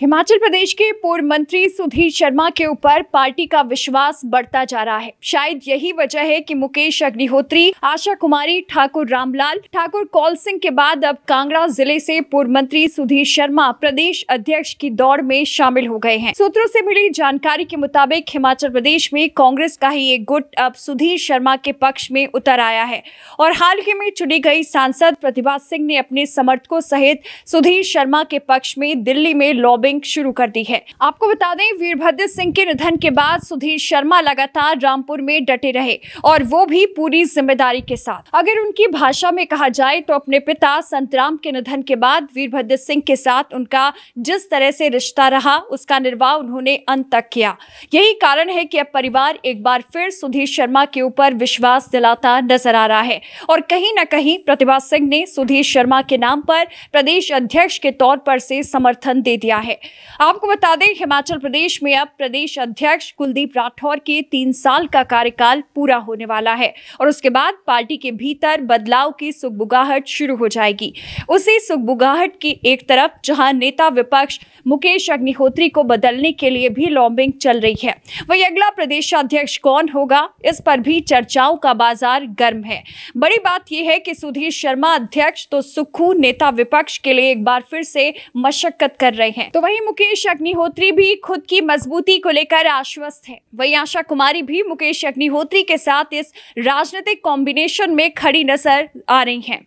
हिमाचल प्रदेश के पूर्व मंत्री सुधीर शर्मा के ऊपर पार्टी का विश्वास बढ़ता जा रहा है शायद यही वजह है कि मुकेश अग्निहोत्री आशा कुमारी ठाकुर रामलाल ठाकुर कौल सिंह के बाद अब कांगड़ा जिले से पूर्व मंत्री सुधीर शर्मा प्रदेश अध्यक्ष की दौड़ में शामिल हो गए हैं सूत्रों से मिली जानकारी के मुताबिक हिमाचल प्रदेश में कांग्रेस का ही एक गुट अब सुधीर शर्मा के पक्ष में उतर आया है और हाल ही में चुनी गई सांसद प्रतिभा सिंह ने अपने समर्थकों सहित सुधीर शर्मा के पक्ष में दिल्ली में लॉ मॉबिंग शुरू कर दी है आपको बता दें वीरभद्र सिंह के निधन के बाद सुधीर शर्मा लगातार रामपुर में डटे रहे और वो भी पूरी जिम्मेदारी के साथ अगर उनकी भाषा में कहा जाए तो अपने पिता संतराम के निधन के बाद वीरभद्र सिंह के साथ उनका जिस तरह से रिश्ता रहा उसका निर्वाह उन्होंने अंत तक किया यही कारण है कि अब परिवार एक बार फिर सुधीर शर्मा के ऊपर विश्वास दिलाता नजर आ रहा है और कहीं ना कहीं प्रतिभा सिंह ने सुधीर शर्मा के नाम पर प्रदेश अध्यक्ष के तौर पर से समर्थन दे दिया है है आपको बता दें हिमाचल प्रदेश में अब प्रदेश अध्यक्ष कुलदीप राठौर के तीन साल का कार्यकाल पूरा होने वाला है और उसके बाद पार्टी के भीतर बदलाव की सुखबुगाहट शुरू हो जाएगी उसी सुखबुगाहट की एक तरफ जहां नेता विपक्ष मुकेश अग्निहोत्री को बदलने के लिए भी लॉम्बिंग चल रही है वही अगला प्रदेशाध्यक्ष कौन होगा इस पर भी चर्चाओं का बाजार गर्म है बड़ी बात यह है कि सुधीर शर्मा अध्यक्ष तो सुखू नेता विपक्ष के लिए एक बार फिर से मशक्कत कर रहे हैं तो वहीं मुकेश अग्निहोत्री भी खुद की मजबूती को लेकर आश्वस्त है वहीं आशा कुमारी भी मुकेश अग्निहोत्री के साथ इस राजनीतिक कॉम्बिनेशन में खड़ी नजर आ रही हैं